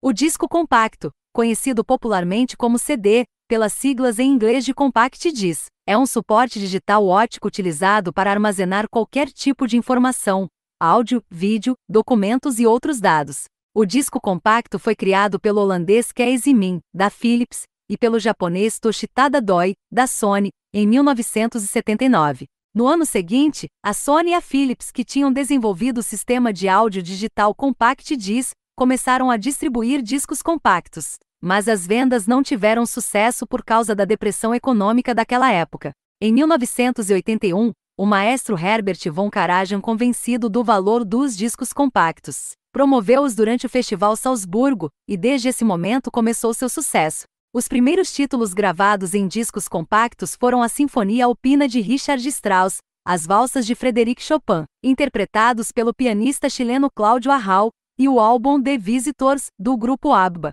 O disco compacto, conhecido popularmente como CD, pelas siglas em inglês de Compact Disc, é um suporte digital ótico utilizado para armazenar qualquer tipo de informação, áudio, vídeo, documentos e outros dados. O disco compacto foi criado pelo holandês Casey Min, da Philips, e pelo japonês Toshitada Doi, da Sony, em 1979. No ano seguinte, a Sony e a Philips, que tinham desenvolvido o sistema de áudio digital Compact Disc, começaram a distribuir discos compactos, mas as vendas não tiveram sucesso por causa da depressão econômica daquela época. Em 1981, o maestro Herbert von Karajan, convencido do valor dos discos compactos, promoveu-os durante o Festival Salzburgo e desde esse momento começou seu sucesso. Os primeiros títulos gravados em discos compactos foram a Sinfonia Alpina de Richard Strauss, as valsas de Frederic Chopin, interpretados pelo pianista chileno Cláudio Arral, e o álbum The Visitors, do grupo ABBA.